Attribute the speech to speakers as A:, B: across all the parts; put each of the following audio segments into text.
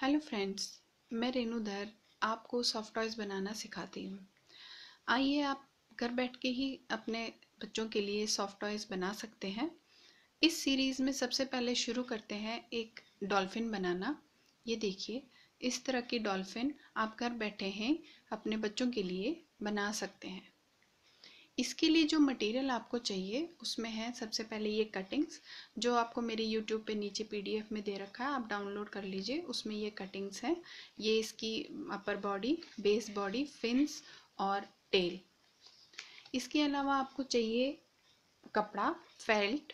A: hello friends मैं रेनू धर आपको सॉफ्ट टॉयज़ बनाना सिखाती हूँ आइए आप घर बैठ के ही अपने बच्चों के लिए सॉफ्ट टॉयज़ बना सकते हैं इस सीरीज़ में सबसे पहले शुरू करते हैं एक डॉल्फ़िन बनाना ये देखिए इस तरह की डॉल्फ़िन आप घर बैठे हैं अपने बच्चों के लिए बना सकते हैं इसके लिए जो मटेरियल आपको चाहिए उसमें है सबसे पहले ये कटिंग्स जो आपको मेरे यूट्यूब पे नीचे पीडीएफ में दे रखा है आप डाउनलोड कर लीजिए उसमें ये कटिंग्स हैं ये इसकी upper body base body fins और टेल इसके अलावा आपको चाहिए कपड़ा फेल्ट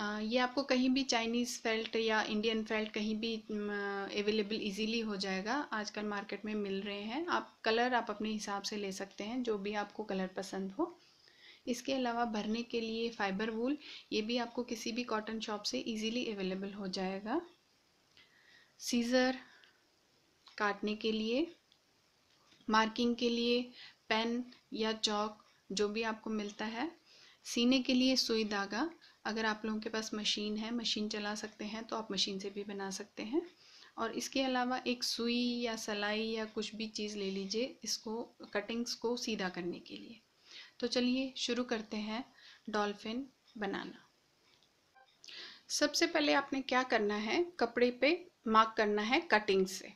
A: ये आपको कहीं भी चाइनीज़ फेल्ट या इंडियन फेल्ट कहीं भी अवेलेबल इजीली हो जाएगा आजकल मार्केट में मिल रहे हैं आप कलर आप अपने हिसाब से ले सकते हैं जो भी आपको कलर पसंद हो इसके अलावा भरने के लिए फाइबर वूल ये भी आपको किसी भी कॉटन शॉप से इजीली अवेलेबल हो जाएगा सीज़र काटने के लिए मार्किंग के लिए पेन या चौक जो भी आपको मिलता है सीने के लिए सुई धागा अगर आप लोगों के पास मशीन है मशीन चला सकते हैं तो आप मशीन से भी बना सकते हैं और इसके अलावा एक सुई या सलाई या कुछ भी चीज़ ले लीजिए इसको कटिंग्स को सीधा करने के लिए तो चलिए शुरू करते हैं डॉल्फिन बनाना सबसे पहले आपने क्या करना है कपड़े पे मार्क करना है कटिंग से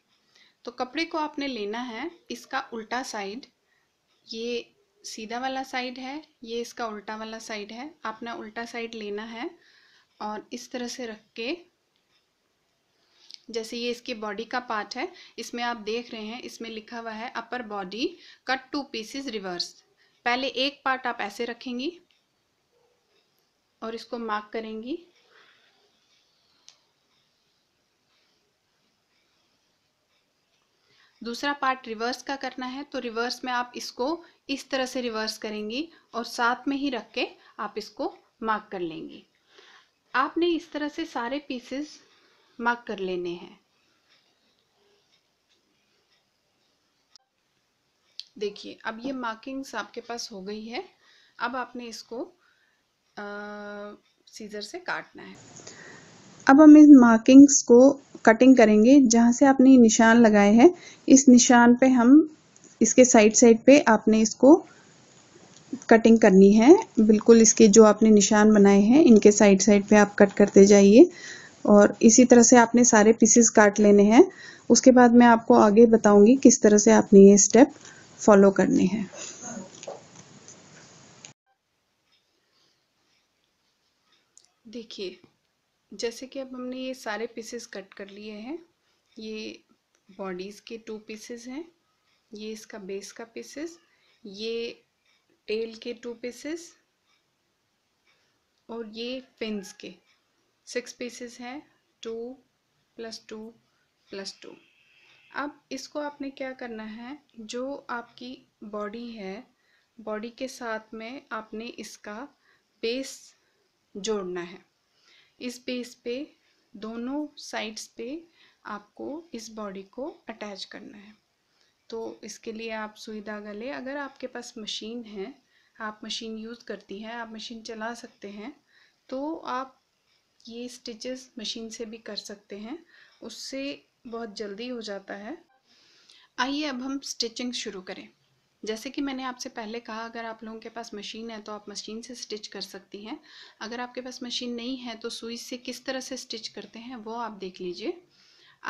A: तो कपड़े को आपने लेना है इसका उल्टा साइड ये सीधा वाला साइड है ये इसका उल्टा वाला साइड है आपने उल्टा साइड लेना है और इस तरह से रख के जैसे ये इसकी बॉडी का पार्ट है इसमें आप देख रहे हैं इसमें लिखा हुआ है upper body cut two pieces reverse पहले एक पार्ट आप ऐसे रखेंगी और इसको मार्क करेंगी दूसरा पार्ट रिवर्स का करना है तो रिवर्स में आप इसको इस तरह से रिवर्स करेंगी और साथ में ही रख के आप इसको मार्क कर लेंगी आपने इस तरह से सारे पीसेस मार्क कर लेने हैं देखिए अब ये मार्किंग्स आपके पास हो गई है अब आपने इसको आ, सीजर से काटना है अब हम इन मार्किंग्स को कटिंग करेंगे जहाँ से आपने निशान लगाए हैं इस निशान पे हम इसके साइड साइड पे आपने इसको कटिंग करनी है बिल्कुल इसके जो आपने निशान बनाए हैं इनके साइड साइड पे आप कट करते जाइए और इसी तरह से आपने सारे पीसेस काट लेने हैं उसके बाद मैं आपको आगे बताऊंगी किस तरह से आपने ये स्टेप फॉलो करने हैं देखिए जैसे कि अब हमने ये सारे पीसेस कट कर लिए हैं ये बॉडीज़ के टू पीसेस हैं ये इसका बेस का पीसेस ये टेल के टू पीसेस और ये फिन्स के सिक्स पीसेस हैं two plus two plus two अब इसको आपने क्या करना है जो आपकी बॉडी है बॉडी के साथ में आपने इसका बेस जोड़ना है इस बेस पे दोनों साइड्स पे आपको इस बॉडी को अटैच करना है तो इसके लिए आप सुई धागा लें अगर आपके पास मशीन है आप मशीन यूज़ करती हैं आप मशीन चला सकते हैं तो आप ये स्टिचेस मशीन से भी कर सकते हैं उससे बहुत जल्दी हो जाता है आइए अब हम स्टिचिंग शुरू करें जैसे कि मैंने आपसे पहले कहा अगर आप लोगों के पास मशीन है तो आप मशीन से स्टिच कर सकती हैं अगर आपके पास मशीन नहीं है तो सुई से किस तरह से स्टिच करते हैं वो आप देख लीजिए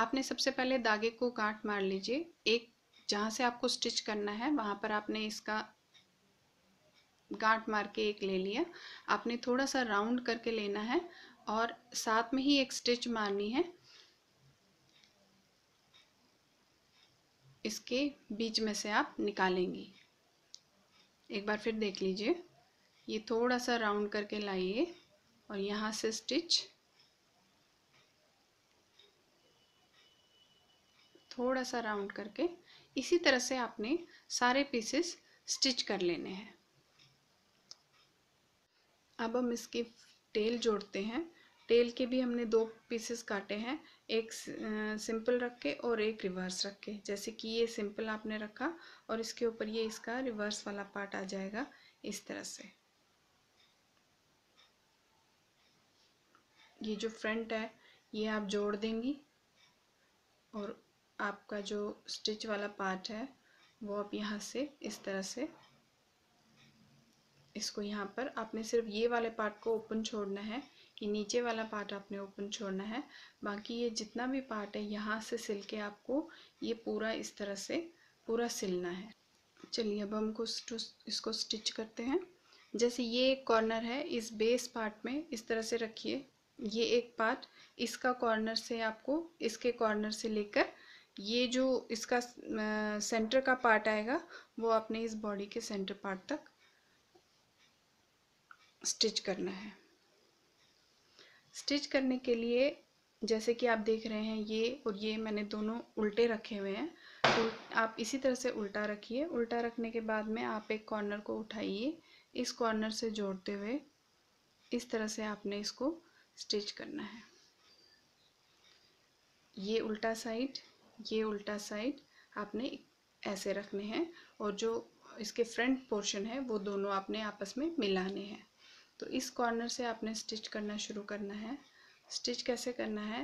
A: आपने सबसे पहले धागे को गांठ मार लीजिए एक जहाँ से आपको स्टिच करना है वहाँ पर आपने इसका गांठ मार के एक ले लिया आपने थोड़ा सा राउंड करके लेना है और साथ में ही एक स्टिच मारनी है इसके बीच में से आप निकालेंगी एक बार फिर देख लीजिए ये थोड़ा सा राउंड करके लाइए और यहाँ से स्टिच थोड़ा सा राउंड करके इसी तरह से आपने सारे पीसेस स्टिच कर लेने हैं अब हम इसकी टेल जोड़ते हैं तेल के भी हमने दो पीसेस काटे हैं एक सिंपल रख के और एक रिवर्स रख के जैसे कि ये सिंपल आपने रखा और इसके ऊपर ये इसका रिवर्स वाला पार्ट आ जाएगा इस तरह से ये जो फ्रंट है ये आप जोड़ देंगी और आपका जो स्टिच वाला पार्ट है वो आप यहाँ से इस तरह से इसको यहाँ पर आपने सिर्फ ये वाले पार्ट को ओपन छोड़ना है कि नीचे वाला पार्ट आपने ओपन छोड़ना है बाकी ये जितना भी पार्ट है यहाँ से सिल के आपको ये पूरा इस तरह से पूरा सिलना है चलिए अब हम कुछ तो इसको स्टिच करते हैं जैसे ये एक कॉर्नर है इस बेस पार्ट में इस तरह से रखिए ये एक पार्ट इसका कॉर्नर से आपको इसके कॉर्नर से लेकर ये जो इसका सेंटर का पार्ट आएगा वो आपने इस बॉडी के सेंटर पार्ट तक स्टिच करना है स्टिच करने के लिए जैसे कि आप देख रहे हैं ये और ये मैंने दोनों उल्टे रखे हुए हैं तो आप इसी तरह से उल्टा रखिए उल्टा रखने के बाद में आप एक कॉर्नर को उठाइए इस कॉर्नर से जोड़ते हुए इस तरह से आपने इसको स्टिच करना है ये उल्टा साइड ये उल्टा साइड आपने ऐसे रखने हैं और जो इसके फ्रंट पोर्शन है वो दोनों आपने आपस में मिलाने हैं तो इस कॉर्नर से आपने स्टिच करना शुरू करना है स्टिच कैसे करना है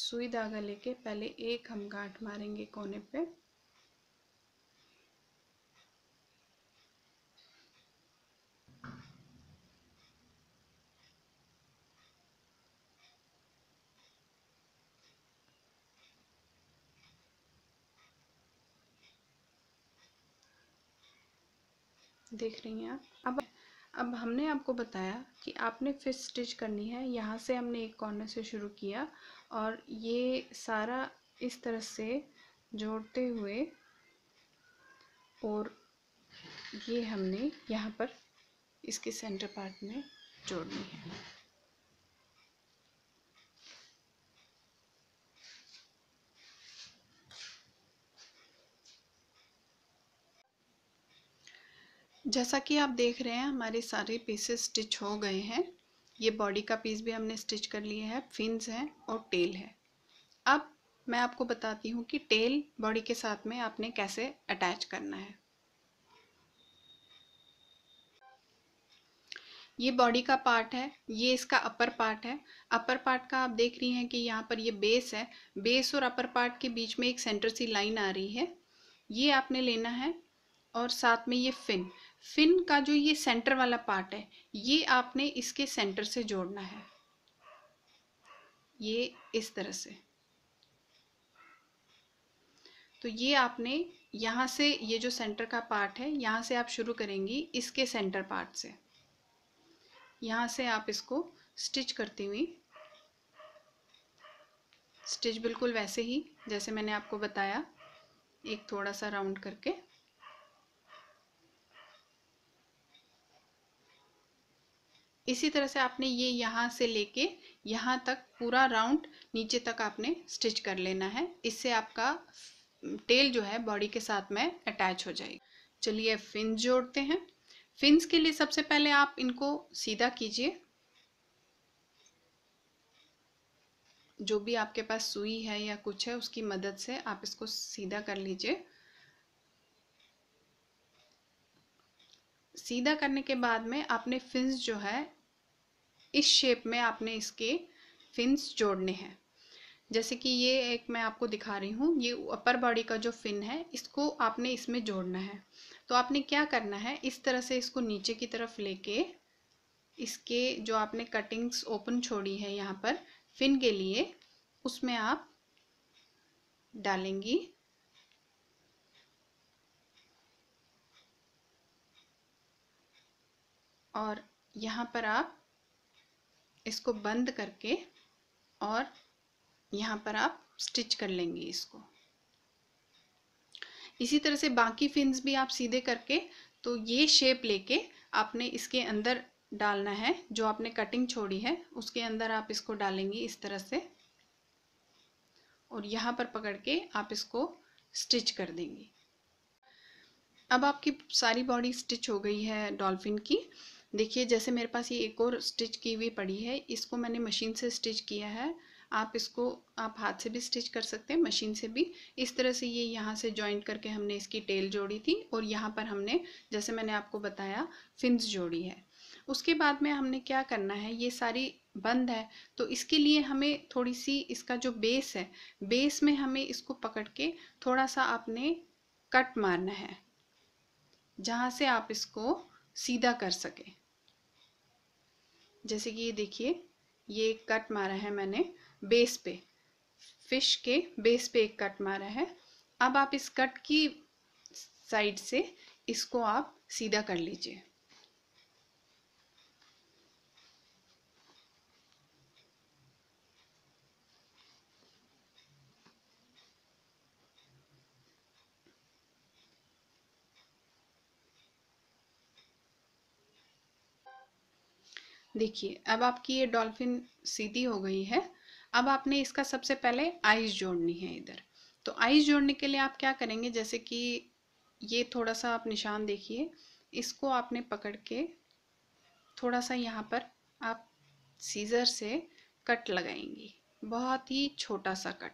A: सुई धागा लेके पहले एक हम गांठ मारेंगे कोने पे देख रही हैं आप अब अब हमने आपको बताया कि आपने फिश स्टिच करनी है यहाँ से हमने एक कॉर्नर से शुरू किया और ये सारा इस तरह से जोड़ते हुए और ये हमने यहाँ पर इसके सेंटर पार्ट में जोड़नी है जैसा कि आप देख रहे हैं हमारे सारे पीसेस स्टिच हो गए हैं ये बॉडी का पीस भी हमने स्टिच कर लिए है फिन्स हैं और टेल है अब मैं आपको बताती हूँ कि टेल बॉडी के साथ में आपने कैसे अटैच करना है ये बॉडी का पार्ट है ये इसका अपर पार्ट है अपर पार्ट का आप देख रही हैं कि यहाँ पर ये बेस है बेस और अपर पार्ट के बीच में एक सेंटर सी लाइन आ रही है ये आपने लेना है और साथ में ये फिन फिन का जो ये सेंटर वाला पार्ट है ये आपने इसके सेंटर से जोड़ना है ये इस तरह से तो ये आपने यहाँ से ये जो सेंटर का पार्ट है यहाँ से आप शुरू करेंगी इसके सेंटर पार्ट से यहाँ से आप इसको स्टिच करती हुई स्टिच बिल्कुल वैसे ही जैसे मैंने आपको बताया एक थोड़ा सा राउंड करके इसी तरह से आपने ये यहाँ से लेके यहाँ तक पूरा राउंड नीचे तक आपने स्टिच कर लेना है इससे आपका टेल जो है बॉडी के साथ में अटैच हो जाएगी चलिए फिन जोड़ते हैं फिन्स के लिए सबसे पहले आप इनको सीधा कीजिए जो भी आपके पास सुई है या कुछ है उसकी मदद से आप इसको सीधा कर लीजिए सीधा करने के बाद में आपने फिन्स जो है इस शेप में आपने इसके फिन्स जोड़ने हैं जैसे कि ये एक मैं आपको दिखा रही हूँ ये अपर बॉडी का जो फिन है इसको आपने इसमें जोड़ना है तो आपने क्या करना है इस तरह से इसको नीचे की तरफ लेके इसके जो आपने कटिंग्स ओपन छोड़ी है यहाँ पर फिन के लिए उसमें आप डालेंगी और यहाँ पर आप इसको बंद करके और यहाँ पर आप स्टिच कर लेंगे इसको इसी तरह से बाकी फिन्स भी आप सीधे करके तो ये शेप लेके आपने इसके अंदर डालना है जो आपने कटिंग छोड़ी है उसके अंदर आप इसको डालेंगे इस तरह से और यहाँ पर पकड़ के आप इसको स्टिच कर देंगे अब आपकी सारी बॉडी स्टिच हो गई है डॉल्फिन की देखिए जैसे मेरे पास ये एक और स्टिच की हुई पड़ी है इसको मैंने मशीन से स्टिच किया है आप इसको आप हाथ से भी स्टिच कर सकते हैं मशीन से भी इस तरह से ये यहाँ से जॉइंट करके हमने इसकी टेल जोड़ी थी और यहाँ पर हमने जैसे मैंने आपको बताया फिन्स जोड़ी है उसके बाद में हमने क्या करना है ये सारी बंद है तो इसके लिए हमें थोड़ी सी इसका जो बेस है बेस में हमें इसको पकड़ के थोड़ा सा आपने कट मारना है जहाँ से आप इसको सीधा कर सके जैसे कि ये देखिए ये एक कट मारा है मैंने बेस पे फिश के बेस पे एक कट मारा है अब आप इस कट की साइड से इसको आप सीधा कर लीजिए देखिए अब आपकी ये डॉल्फिन सीधी हो गई है अब आपने इसका सबसे पहले आइस जोड़नी है इधर तो आइस जोड़ने के लिए आप क्या करेंगे जैसे कि ये थोड़ा सा आप निशान देखिए इसको आपने पकड़ के थोड़ा सा यहाँ पर आप सीज़र से कट लगाएंगी बहुत ही छोटा सा कट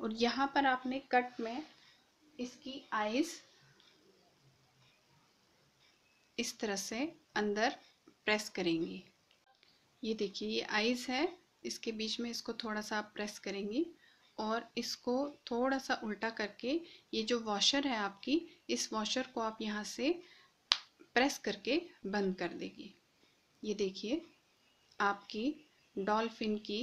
A: और यहाँ पर आपने कट में इसकी आइस इस तरह से अंदर प्रेस करेंगी ये देखिए ये आइज़ है इसके बीच में इसको थोड़ा सा आप प्रेस करेंगी और इसको थोड़ा सा उल्टा करके ये जो वॉशर है आपकी इस वॉशर को आप यहाँ से प्रेस करके बंद कर देगी ये देखिए आपकी डॉल्फिन की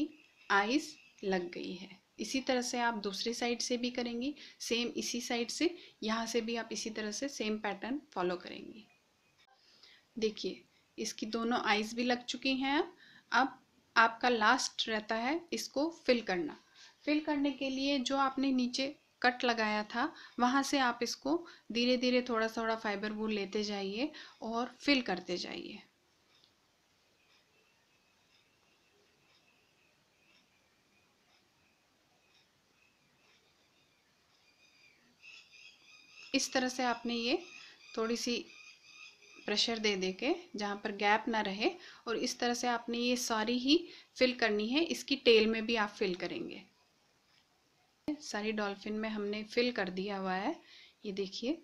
A: आइज़ लग गई है इसी तरह से आप दूसरी साइड से भी करेंगी सेम इसी साइड से यहाँ से भी आप इसी तरह से सेम पैटर्न फॉलो करेंगी देखिए इसकी दोनों आइज भी लग चुकी हैं अब आपका लास्ट रहता है इसको फिल करना फिल करने के लिए जो आपने नीचे कट लगाया था वहाँ से आप इसको धीरे धीरे थोड़ा थोड़ा फाइबर वूल लेते जाइए और फिल करते जाइए इस तरह से आपने ये थोड़ी सी प्रेशर दे दे के जहाँ पर गैप ना रहे और इस तरह से आपने ये सारी ही फिल करनी है इसकी टेल में भी आप फिल करेंगे सारी डॉल्फिन में हमने फिल कर दिया हुआ है ये देखिए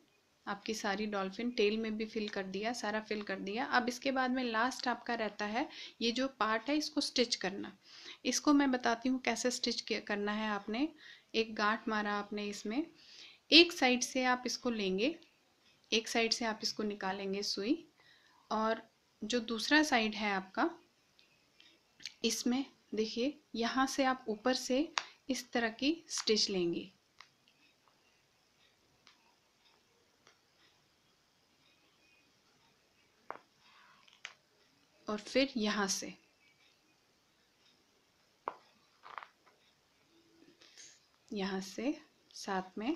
A: आपकी सारी डॉल्फिन टेल में भी फिल कर दिया सारा फिल कर दिया अब इसके बाद में लास्ट आपका रहता है ये जो पार्ट है इसको स्टिच करना इसको मैं बताती हूँ कैसे स्टिच करना है आपने एक गांठ मारा आपने इसमें एक साइड से आप इसको लेंगे एक साइड से आप इसको निकालेंगे सुई और जो दूसरा साइड है आपका इसमें देखिए यहाँ से आप ऊपर से इस तरह की स्टिच लेंगे और फिर यहाँ से यहाँ से साथ में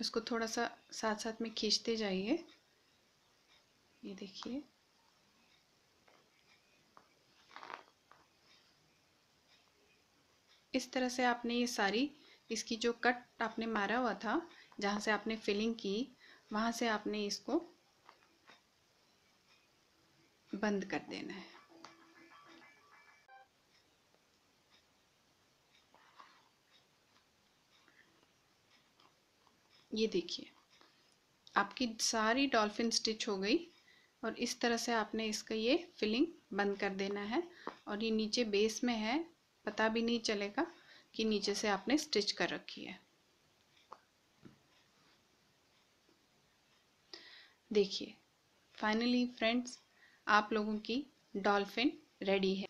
A: इसको थोड़ा सा साथ साथ में खींचते जाइए ये देखिए इस तरह से आपने ये सारी इसकी जो कट आपने मारा हुआ था जहाँ से आपने फिलिंग की वहाँ से आपने इसको बंद कर देना है ये देखिए आपकी सारी डॉल्फिन स्टिच हो गई और इस तरह से आपने इसका ये फिलिंग बंद कर देना है और ये नीचे बेस में है पता भी नहीं चलेगा कि नीचे से आपने स्टिच कर रखी है देखिए फाइनली फ्रेंड्स आप लोगों की डॉल्फिन रेडी है